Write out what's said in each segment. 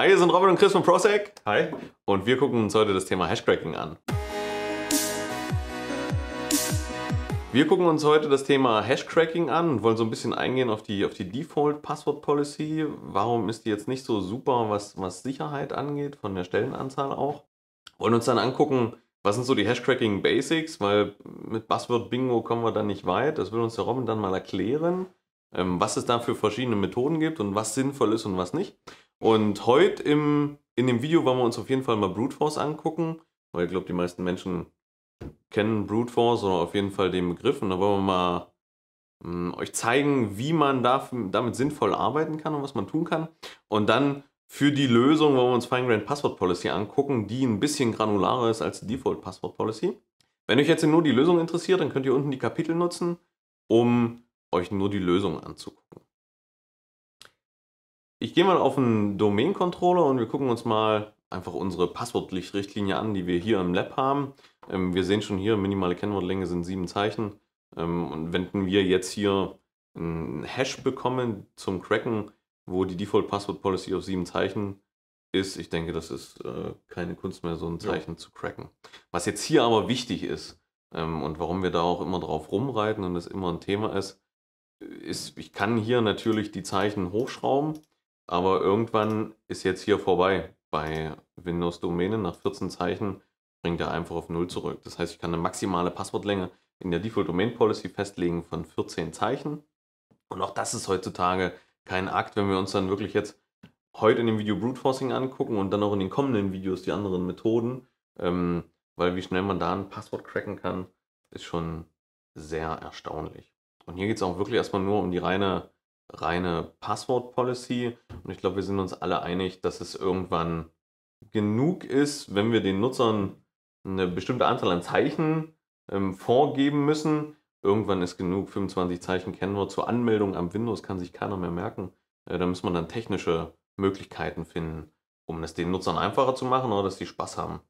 Hi, hier sind Robin und Chris von Prosec. Hi. Und wir gucken uns heute das Thema Hashcracking an. Wir gucken uns heute das Thema Hashcracking an und wollen so ein bisschen eingehen auf die, auf die Default Passwort Policy. Warum ist die jetzt nicht so super, was, was Sicherheit angeht, von der Stellenanzahl auch? Wollen uns dann angucken, was sind so die Hashcracking Basics, weil mit Buzzword Bingo kommen wir dann nicht weit. Das will uns der Robin dann mal erklären, ähm, was es da für verschiedene Methoden gibt und was sinnvoll ist und was nicht. Und heute im, in dem Video wollen wir uns auf jeden Fall mal Brute Force angucken, weil ich glaube, die meisten Menschen kennen Brute Force oder auf jeden Fall den Begriff. Und da wollen wir mal mh, hm, euch zeigen, wie man da, damit sinnvoll arbeiten kann und was man tun kann. Und dann für die Lösung wollen wir uns fine Finegrained Password Policy angucken, die ein bisschen granularer ist als Default Password Policy. Wenn euch jetzt nur die Lösung interessiert, dann könnt ihr unten die Kapitel nutzen, um euch nur die Lösung anzugucken. Ich gehe mal auf einen Domain-Controller und wir gucken uns mal einfach unsere Passwortlichtrichtlinie an, die wir hier im Lab haben. Ähm, wir sehen schon hier, minimale Kennwortlänge sind sieben Zeichen. Ähm, und wenn wir jetzt hier einen Hash bekommen zum Cracken, wo die Default Password Policy auf sieben Zeichen ist, ich denke, das ist äh, keine Kunst mehr, so ein Zeichen ja. zu cracken. Was jetzt hier aber wichtig ist ähm, und warum wir da auch immer drauf rumreiten und das immer ein Thema ist, äh, ist, ich kann hier natürlich die Zeichen hochschrauben aber irgendwann ist jetzt hier vorbei. Bei Windows Domänen nach 14 Zeichen bringt er einfach auf 0 zurück. Das heißt, ich kann eine maximale Passwortlänge in der Default Domain Policy festlegen von 14 Zeichen. Und auch das ist heutzutage kein Akt, wenn wir uns dann wirklich jetzt heute in dem Video Brute Forcing angucken und dann auch in den kommenden Videos die anderen Methoden, ähm, weil wie schnell man da ein Passwort cracken kann, ist schon sehr erstaunlich. Und hier geht es auch wirklich erstmal nur um die reine reine Passwort-Policy. Und ich glaube, wir sind uns alle einig, dass es irgendwann genug ist, wenn wir den Nutzern eine bestimmte Anzahl an Zeichen ähm, vorgeben müssen. Irgendwann ist genug, 25 Zeichen Kennwort zur Anmeldung am Windows kann sich keiner mehr merken. Äh, da muss man dann technische Möglichkeiten finden, um es den Nutzern einfacher zu machen oder dass sie Spaß haben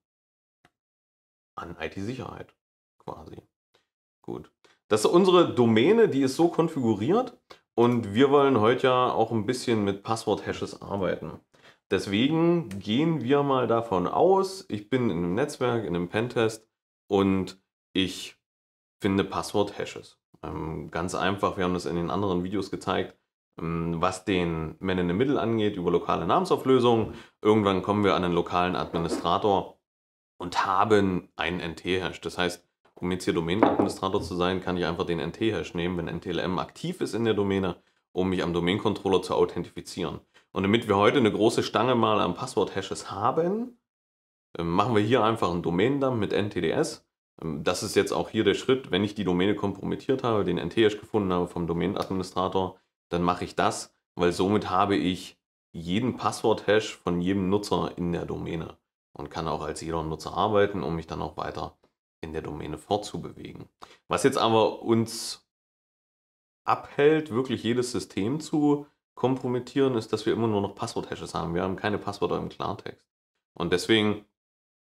an IT-Sicherheit quasi. Gut. Das ist unsere Domäne, die ist so konfiguriert und wir wollen heute ja auch ein bisschen mit Passwort-Hashes arbeiten. Deswegen gehen wir mal davon aus, ich bin in einem Netzwerk, in einem Pentest und ich finde Passwort-Hashes. Ähm, ganz einfach, wir haben das in den anderen Videos gezeigt, ähm, was den Man in the Middle angeht, über lokale Namensauflösungen. Irgendwann kommen wir an einen lokalen Administrator und haben einen NT-Hash. Das heißt, um jetzt hier Domain-Administrator zu sein, kann ich einfach den NT-Hash nehmen, wenn NTLM aktiv ist in der Domäne, um mich am Domain-Controller zu authentifizieren. Und damit wir heute eine große Stange mal an Passwort-Hashes haben, ähm, machen wir hier einfach einen Domain-Dump mit NTDS. Ähm, das ist jetzt auch hier der Schritt, wenn ich die Domäne kompromittiert habe, den NT-Hash gefunden habe vom Domain-Administrator, dann mache ich das, weil somit habe ich jeden Passwort-Hash von jedem Nutzer in der Domäne und kann auch als jeder Nutzer arbeiten, um mich dann auch weiter zu in der Domäne fortzubewegen. Was jetzt aber uns abhält, wirklich jedes System zu kompromittieren, ist, dass wir immer nur noch Passwort-Hashes haben. Wir haben keine Passwörter im Klartext. Und deswegen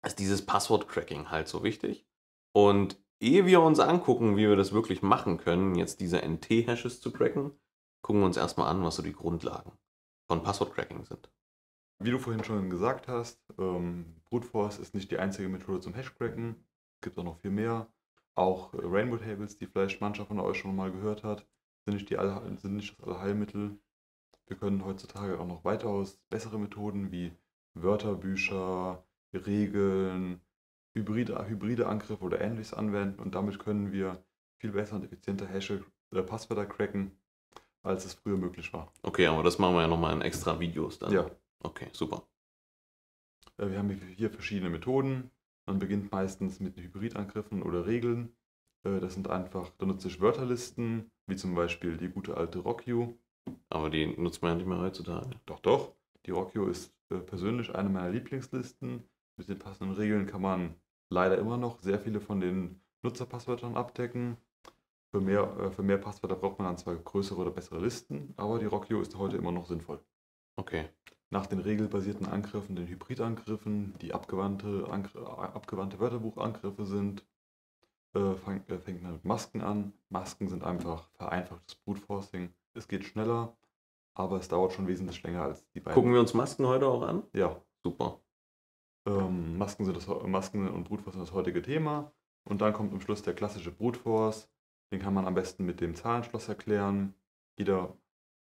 ist dieses Passwort-Cracking halt so wichtig. Und ehe wir uns angucken, wie wir das wirklich machen können, jetzt diese NT-Hashes zu cracken, gucken wir uns erstmal an, was so die Grundlagen von Passwort-Cracking sind. Wie du vorhin schon gesagt hast, ähm, Brute Force ist nicht die einzige Methode zum Hash-Cracken gibt auch noch viel mehr. Auch äh, Rainbow Tables, die vielleicht mancher von euch schon mal gehört hat, sind nicht, die All sind nicht das Allheilmittel. Wir können heutzutage auch noch weitaus bessere Methoden wie Wörterbücher, Regeln, hybride, hybride Angriffe oder ähnliches anwenden und damit können wir viel besser und effizienter Hashe oder äh, Passwörter cracken, als es früher möglich war. Okay, aber das machen wir ja nochmal in extra Videos dann. Ja. Okay, super. Äh, wir haben hier verschiedene Methoden. Man beginnt meistens mit Hybridangriffen oder Regeln. Äh, das sind einfach, da nutze ich Wörterlisten, wie zum Beispiel die gute alte Rockio. Aber die nutzt man ja nicht mehr heutzutage. Doch, doch. Die Rockio ist äh, persönlich eine meiner Lieblingslisten. Mit den passenden Regeln kann man leider immer noch sehr viele von den Nutzerpasswörtern abdecken. Für mehr, äh, für mehr Passwörter braucht man dann zwar größere oder bessere Listen, aber die Rockio ist heute immer noch sinnvoll. Okay nach den regelbasierten Angriffen, den Hybridangriffen, die abgewandte, äh, abgewandte Wörterbuchangriffe sind, äh, fang, äh, fängt man mit Masken an. Masken sind einfach vereinfachtes Brutforcing. Es geht schneller, aber es dauert schon wesentlich länger als die beiden. Gucken wir uns Masken heute auch an? Ja. Super. Ähm, Masken, sind das, Masken und Brutforce sind das heutige Thema. Und dann kommt am Schluss der klassische Brutforce. Den kann man am besten mit dem Zahlenschloss erklären. Jeder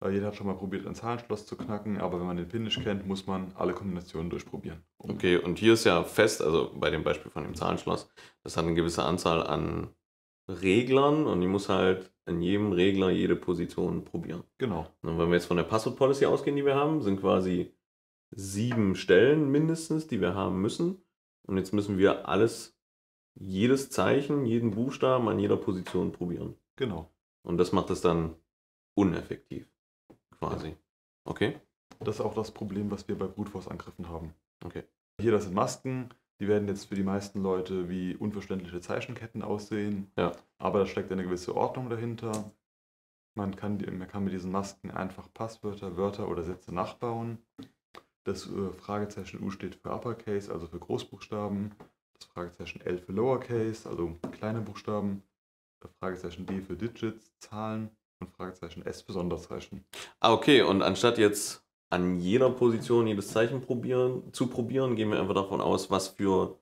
weil äh, Jeder hat schon mal probiert, ein Zahlenschloss zu knacken, aber wenn man den Pin kennt, muss man alle Kombinationen durchprobieren. Um okay, und hier ist ja fest, also bei dem Beispiel von dem Zahlenschloss, das hat eine gewisse Anzahl an Reglern und die muss halt in jedem Regler jede Position probieren. Genau. Und wenn wir jetzt von der Password Policy ausgehen, die wir haben, sind quasi sieben Stellen mindestens, die wir haben müssen. Und jetzt müssen wir alles, jedes Zeichen, jeden Buchstaben an jeder Position probieren. Genau. Und das macht es dann uneffektiv quasi. Ja. Okay. Das ist auch das Problem, was wir bei Brute Force Angriffen haben. Okay. Hier, das sind Masken. Die werden jetzt für die meisten Leute wie unverständliche Zeichenketten aussehen. Ja. Aber da steckt eine gewisse Ordnung dahinter. Man kann, man kann mit diesen Masken einfach Passwörter, Wörter oder Sätze nachbauen. Das äh, Fragezeichen U steht für Uppercase, also für Großbuchstaben. Das Fragezeichen L für Lowercase, also kleine Buchstaben. Das Fragezeichen D für Digits, Zahlen und Fragezeichen, S für Ah, okay, und anstatt jetzt an jeder Position jedes Zeichen probieren, zu probieren, gehen wir einfach davon aus, was für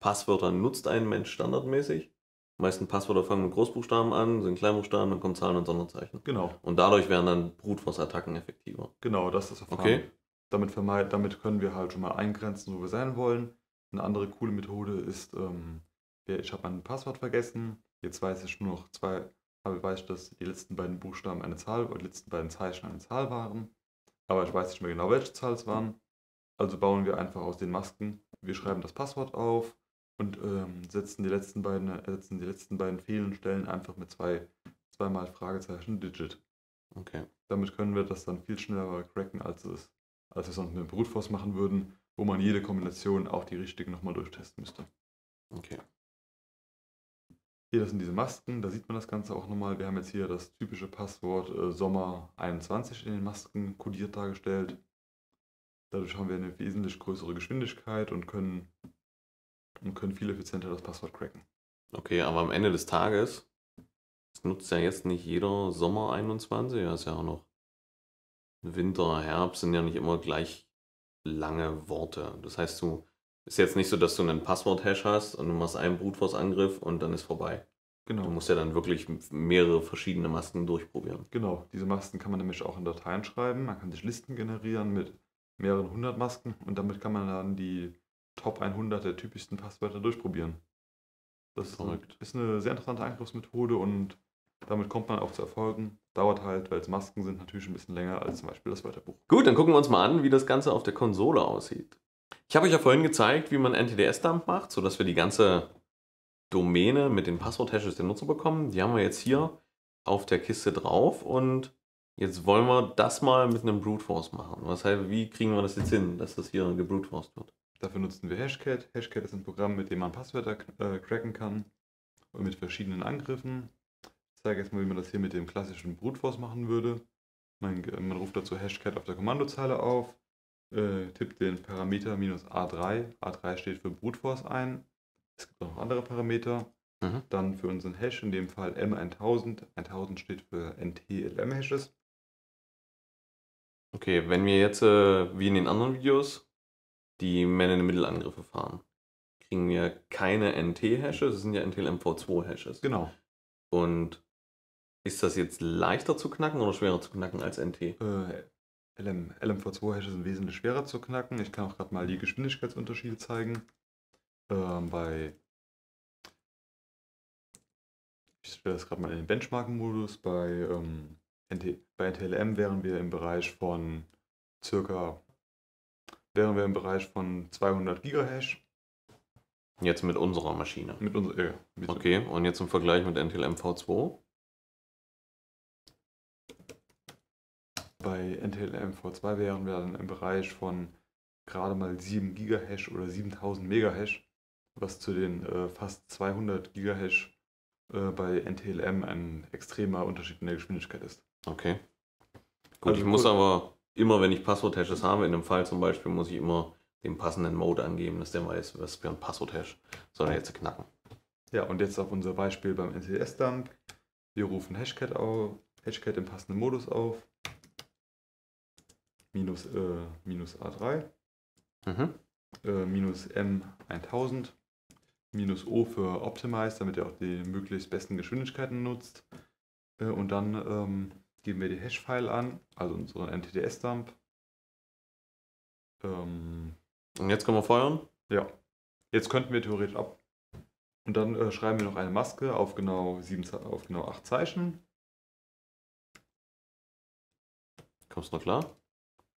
Passwörter nutzt ein Mensch standardmäßig. Die meisten Passwörter fangen mit Großbuchstaben an, sind Kleinbuchstaben, dann kommen Zahlen und Sonderzeichen. Genau. Und dadurch werden dann brutforce attacken effektiver. Genau, das ist das Verfahren. Okay. Damit, vermeid, damit können wir halt schon mal eingrenzen, wo wir sein wollen. Eine andere coole Methode ist, ähm, ich habe mein Passwort vergessen, jetzt weiß ich nur noch zwei, aber ich weiß dass die letzten beiden Buchstaben eine Zahl oder die letzten beiden Zeichen eine Zahl waren. Aber ich weiß nicht mehr genau, welche Zahl es waren. Also bauen wir einfach aus den Masken. Wir schreiben das Passwort auf und ähm, setzen, die letzten beiden, ersetzen äh, die letzten beiden fehlenden Stellen einfach mit zwei, zweimal Fragezeichen Digit. Okay. Damit können wir das dann viel schneller cracken, als, es, als wir es sonst mit dem Brutforce machen würden, wo man jede Kombination auch die richtige nochmal durchtesten müsste. Okay. Hier, das sind diese Masken, da sieht man das Ganze auch nochmal. Wir haben jetzt hier das typische Passwort äh, Sommer 21 in den Masken kodiert dargestellt. Dadurch haben wir eine wesentlich größere Geschwindigkeit und können, und können viel effizienter das Passwort cracken. Okay, aber am Ende des Tages, das nutzt ja jetzt nicht jeder Sommer 21, das ist ja auch noch Winter, Herbst sind ja nicht immer gleich lange Worte. Das heißt, du ist jetzt nicht so, dass du einen Passwort-Hash hast und du machst einen Brutforce-Angriff und dann ist vorbei. Genau. Du musst ja dann wirklich mehrere verschiedene Masken durchprobieren. Genau, diese Masken kann man nämlich auch in Dateien schreiben. Man kann sich Listen generieren mit mehreren hundert Masken und damit kann man dann die Top 100 der typischsten Passwörter durchprobieren. Das Verrückt. ist eine sehr interessante Angriffsmethode und damit kommt man auch zu Erfolgen. Dauert halt, weil es Masken sind, natürlich ein bisschen länger als zum Beispiel das Wörterbuch. Gut, dann gucken wir uns mal an, wie das Ganze auf der Konsole aussieht. Ich habe euch ja vorhin gezeigt, wie man NTDS-Dump macht, sodass wir die ganze Domäne mit den Passwort-Hashes der Nutzer bekommen. Die haben wir jetzt hier auf der Kiste drauf und jetzt wollen wir das mal mit einem Brute Force machen. Was heißt, wie kriegen wir das jetzt hin, dass das hier gebrute Force wird? Dafür nutzen wir Hashcat. Hashcat ist ein Programm, mit dem man Passwörter äh, cracken kann und mit verschiedenen Angriffen. Ich zeige jetzt mal, wie man das hier mit dem klassischen Brute Force machen würde. Man, man ruft dazu Hashcat auf der Kommandozeile auf äh, tippt den Parameter minus A3. A3 steht für Brute Force ein. Es gibt auch noch andere Parameter. Mhm. Dann für unseren Hash, in dem Fall M1000. 1000 steht für NTLM-Hashes. Okay, wenn wir jetzt, äh, wie in den anderen Videos, die man in the middle fahren, kriegen wir keine NT-Hashes, das sind ja NTLMV2-Hashes. Genau. Und ist das jetzt leichter zu knacken oder schwerer zu knacken als NT? Äh, LM, LMV2-Hashes sind wesentlich schwerer zu knacken. Ich kann auch gerade mal die Geschwindigkeitsunterschiede zeigen. Ähm, bei ich stelle das gerade mal in den Benchmarking-Modus. Bei, ähm, NT, bei NTLM wären wir im Bereich von circa wären wir im Bereich von 200 Gigahash. Jetzt mit unserer Maschine. Mit unserer, äh, okay, und jetzt im Vergleich mit NTLM V2? bei NTLM-V2 wären wir dann im Bereich von gerade mal 7 Gigahash oder 7000 Megahash, was zu den äh, fast 200 Gigahash äh, bei NTLM ein extremer Unterschied in der Geschwindigkeit ist. Okay. Gut, also ich muss aber immer, wenn ich Passwort-Hashes habe, in dem Fall zum Beispiel, muss ich immer den passenden Mode angeben, dass der weiß, was für ein Passwort-Hash soll er jetzt knacken. Ja, und jetzt auf unser Beispiel beim NCS-Dump. Wir rufen Hashcat, auf, Hashcat im passenden Modus auf minus, äh, minus A3, mhm. äh, minus M1000, minus O für Optimize, damit er auch die möglichst besten Geschwindigkeiten nutzt. Äh, und dann ähm, geben wir die Hash-File an, also unseren NTDS-Dump. Ähm, und jetzt können wir feuern? Ja. Jetzt könnten wir theoretisch ab. Und dann äh, schreiben wir noch eine Maske auf genau, sieben, auf genau acht Zeichen. Kommst du noch klar?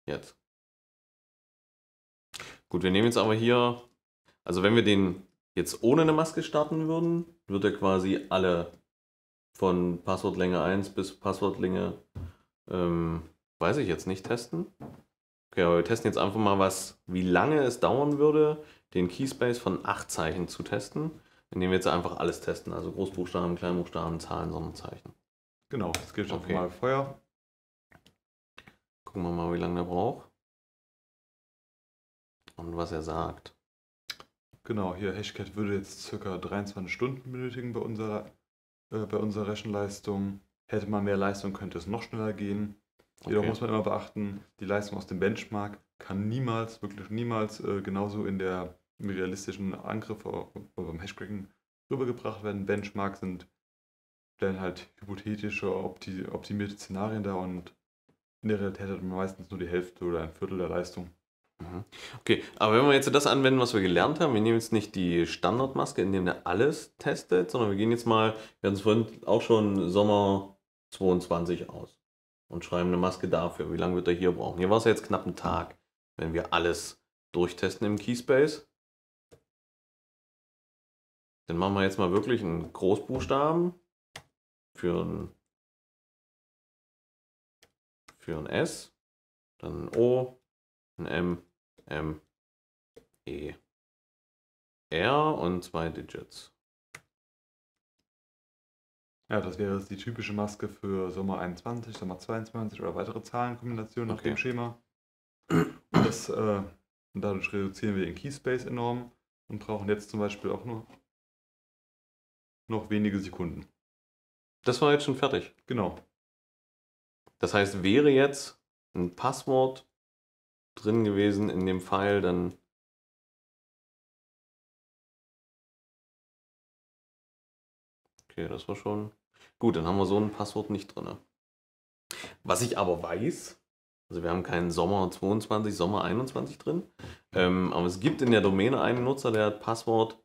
Jetzt. Gut, wir nehmen jetzt aber hier, also wenn wir den jetzt ohne eine Maske starten würden, würde er quasi alle von Passwortlänge 1 bis Passwortlänge, ähm, weiß ich jetzt nicht, testen. Okay, aber wir testen jetzt einfach mal, was, wie lange es dauern würde, den Keyspace von 8 Zeichen zu testen, indem wir jetzt einfach alles testen, also Großbuchstaben, Kleinbuchstaben, Zahlen, Sonderzeichen. Genau, es gibt okay. mal Feuer gucken wir mal, wie lange der braucht. Und was er sagt. Genau, hier Hashcat würde jetzt ca. 23 Stunden benötigen bei unserer, äh, bei unserer Rechenleistung. Hätte man mehr Leistung, könnte es noch schneller gehen. Jedoch muss man immer beachten, die Leistung aus dem Benchmark kann niemals, wirklich niemals, äh, genauso in der im realistischen Angriff oder beim Hashcracken rübergebracht werden. Benchmarks sind stellen halt hypothetische, optimierte Szenarien da und in der Realität hat man meistens nur die Hälfte oder ein Viertel der Leistung. Mhm. Okay, aber wenn wir jetzt das anwenden, was wir gelernt haben, wir nehmen jetzt nicht die Standardmaske, indem der alles testet, sondern wir gehen jetzt mal, wir hatten es vorhin auch schon Sommer 22 aus und schreiben eine Maske dafür. Wie lange wird er hier brauchen? Hier war es ja jetzt knapp ein Tag, wenn wir alles durchtesten im Keyspace. Dann machen wir jetzt mal wirklich einen Großbuchstaben für einen für ein S, dann ein O, ein M, M, E, R und zwei Digits. Ja, das wäre die typische Maske für Sommer 21, Sommer 22 oder weitere Zahlenkombinationen nach okay. dem Schema. das, äh, und dadurch reduzieren wir den Keyspace enorm und brauchen jetzt zum Beispiel auch nur noch wenige Sekunden. Das war jetzt schon fertig. Genau. Das heißt, wäre jetzt ein Passwort drin gewesen in dem Pfeil, dann Okay, das war schon. Gut, dann haben wir so ein Passwort nicht drin. Was ich aber weiß, also wir haben keinen Sommer 22, Sommer 21 drin, ähm, aber es gibt in der Domäne einen Nutzer, der hat Passwort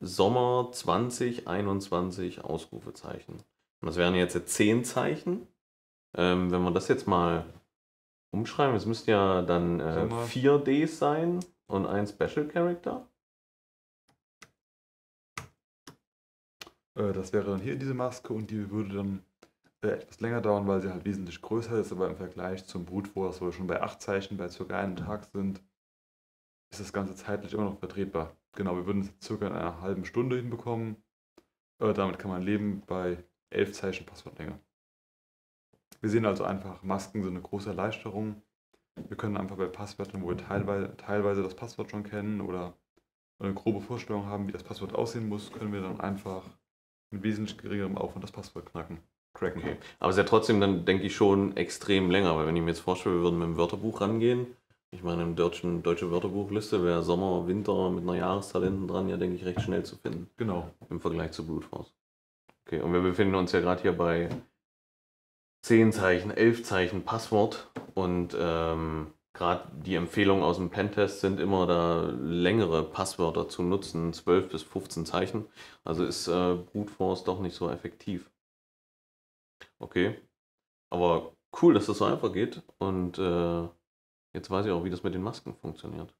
Sommer 2021 Ausrufezeichen. Und das wären jetzt 10 Zeichen. Ähm, wenn wir das jetzt mal umschreiben, es müssten ja dann äh, vier Ds sein und ein Special Character. Äh, das wäre dann hier diese Maske und die würde dann äh, etwas länger dauern, weil sie halt wesentlich größer ist, aber im Vergleich zum Brut wo wir schon bei acht Zeichen bei circa einem mhm. Tag sind, ist das Ganze zeitlich immer noch vertretbar. Genau, wir würden es circa in einer halben Stunde hinbekommen. Äh, damit kann man leben bei elf Zeichen Passwortlänge. Wir sehen also einfach, Masken sind eine große Erleichterung. Wir können einfach bei Passwörtern, wo wir teilweise, teilweise das Passwort schon kennen oder eine grobe Vorstellung haben, wie das Passwort aussehen muss, können wir dann einfach mit wesentlich geringerem Aufwand das Passwort knacken. Cracken. Okay. Aber es ist ja trotzdem dann, denke ich, schon extrem länger, weil wenn ich mir jetzt vorstelle, wir würden mit dem Wörterbuch rangehen, ich meine, im deutschen deutsche Wörterbuchliste wäre Sommer, Winter mit einer Jahreszahl hinten dran ja, denke ich, recht schnell zu finden. Genau. Im Vergleich zu Blutforce. Okay, und wir befinden uns ja gerade hier bei 10 Zeichen, 11 Zeichen Passwort und ähm, gerade die Empfehlungen aus dem Pentest sind immer da längere Passwörter zu nutzen, 12 bis 15 Zeichen. Also ist äh, Brute Force doch nicht so effektiv. Okay, aber cool, dass das so einfach geht und äh, jetzt weiß ich auch, wie das mit den Masken funktioniert.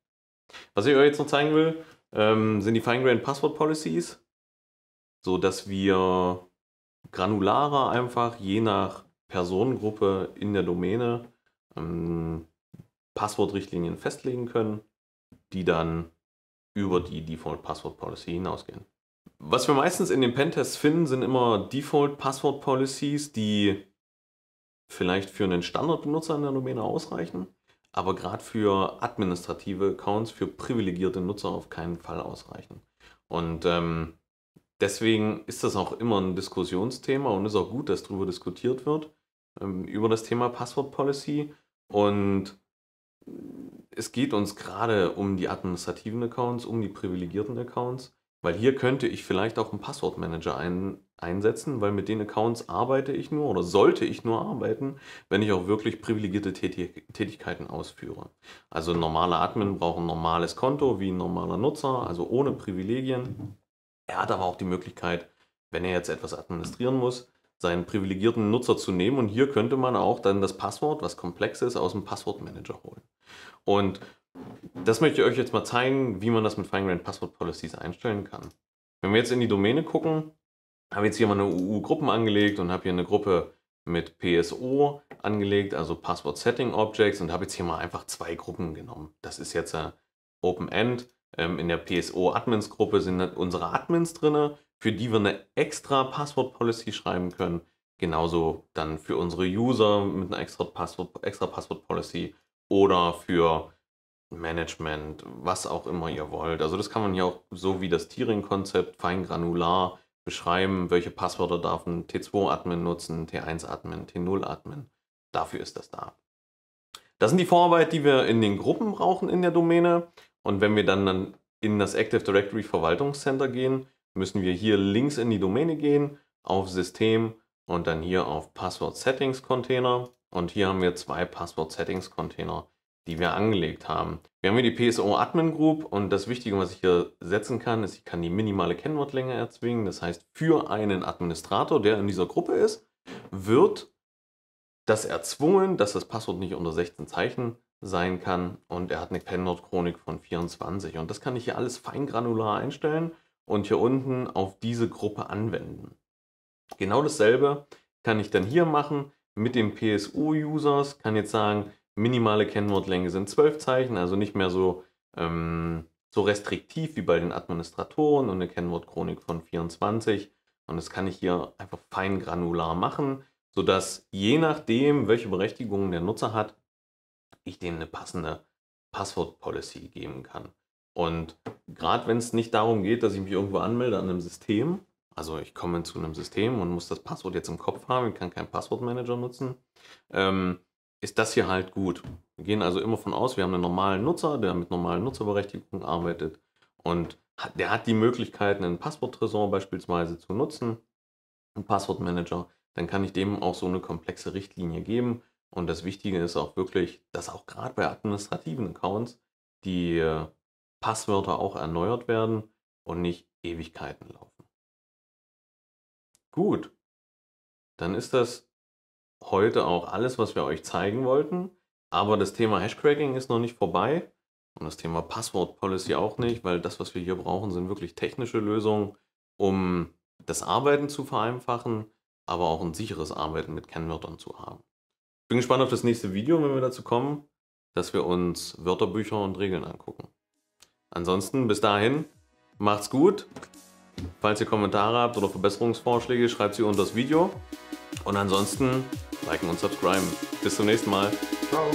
Was ich euch jetzt noch zeigen will, ähm, sind die Fine-Grained Password Policies, so dass wir granularer einfach je nach Personengruppe in der Domäne ähm, Passwortrichtlinien festlegen können, die dann über die Default Password Policy hinausgehen. Was wir meistens in den Pentests finden, sind immer Default Password Policies, die vielleicht für einen Standardbenutzer in der Domäne ausreichen, aber gerade für administrative Accounts, für privilegierte Nutzer auf keinen Fall ausreichen. Und ähm, deswegen ist das auch immer ein Diskussionsthema und ist auch gut, dass darüber diskutiert wird, ähm, über das Thema Passwort-Policy und es geht uns gerade um die administrativen Accounts, um die privilegierten Accounts, weil hier könnte ich vielleicht auch einen Passwortmanager ein, einsetzen, weil mit den Accounts arbeite ich nur oder sollte ich nur arbeiten, wenn ich auch wirklich privilegierte Tätig Tätigkeiten ausführe. Also ein normaler Admin braucht ein normales Konto wie ein normaler Nutzer, also ohne Privilegien. Er hat aber auch die Möglichkeit, wenn er jetzt etwas administrieren muss, seinen privilegierten Nutzer zu nehmen. Und hier könnte man auch dann das Passwort, was komplex ist, aus dem Passwortmanager holen. Und das möchte ich euch jetzt mal zeigen, wie man das mit Finegrained Password Policies einstellen kann. Wenn wir jetzt in die Domäne gucken, habe jetzt hier mal eine UU-Gruppen angelegt und habe hier eine Gruppe mit PSO angelegt, also Password Setting Objects und habe jetzt hier mal einfach zwei Gruppen genommen. Das ist jetzt äh, Open End. Ähm, in der PSO Admins Gruppe sind unsere Admins drin für die wir eine extra Passwort-Policy schreiben können. Genauso dann für unsere User mit einer extra Passwort-Policy extra Passwort oder für Management, was auch immer ihr wollt. Also das kann man ja auch so wie das Tiering-Konzept feingranular beschreiben, welche Passwörter darf ein T2-Admin nutzen, T1-Admin, T0-Admin. Dafür ist das da. Das sind die Vorarbeit, die wir in den Gruppen brauchen in der Domäne. Und wenn wir dann, dann in das Active Directory Verwaltungscenter gehen, müssen wir hier links in die Domäne gehen, auf System und dann hier auf Passwort Settings Container. Und hier haben wir zwei Passwort Settings Container, die wir angelegt haben. Wir haben hier die PSO Admin Group und das Wichtige, was ich hier setzen kann, ist, ich kann die minimale Kennwortlänge erzwingen. Das heißt, für einen Administrator, der in dieser Gruppe ist, wird das erzwungen, dass das Passwort nicht unter 16 Zeichen sein kann und er hat eine Kennwortchronik von 24 und das kann ich hier alles feingranular einstellen und hier unten auf diese Gruppe anwenden. Genau dasselbe kann ich dann hier machen mit dem PSU-Users, kann jetzt sagen, minimale Kennwortlänge sind 12 Zeichen, also nicht mehr so, ähm, so restriktiv wie bei den Administratoren und eine Kennwortchronik von 24. Und das kann ich hier einfach fein granular machen, sodass je nachdem, welche Berechtigungen der Nutzer hat, ich dem eine passende Passwort-Policy geben kann. Und gerade wenn es nicht darum geht, dass ich mich irgendwo anmelde an einem System, also ich komme zu einem System und muss das Passwort jetzt im Kopf haben, ich kann keinen Passwortmanager nutzen, ähm, ist das hier halt gut. Wir gehen also immer von aus, wir haben einen normalen Nutzer, der mit normalen Nutzerberechtigungen arbeitet und der hat die Möglichkeit, einen Passworttresor beispielsweise zu nutzen, einen Passwortmanager, dann kann ich dem auch so eine komplexe Richtlinie geben. Und das Wichtige ist auch wirklich, dass auch gerade bei administrativen Accounts die äh, Passwörter auch erneuert werden und nicht Ewigkeiten laufen. Gut, dann ist das heute auch alles, was wir euch zeigen wollten. Aber das Thema Hashcracking ist noch nicht vorbei und das Thema Passwort-Policy auch nicht, weil das, was wir hier brauchen, sind wirklich technische Lösungen, um das Arbeiten zu vereinfachen, aber auch ein sicheres Arbeiten mit Kennwörtern zu haben. Ich bin gespannt auf das nächste Video, wenn wir dazu kommen, dass wir uns Wörterbücher und Regeln angucken. Ansonsten bis dahin, macht's gut. Falls ihr Kommentare habt oder Verbesserungsvorschläge, schreibt sie unter das Video. Und ansonsten liken und subscriben. Bis zum nächsten Mal. Ciao.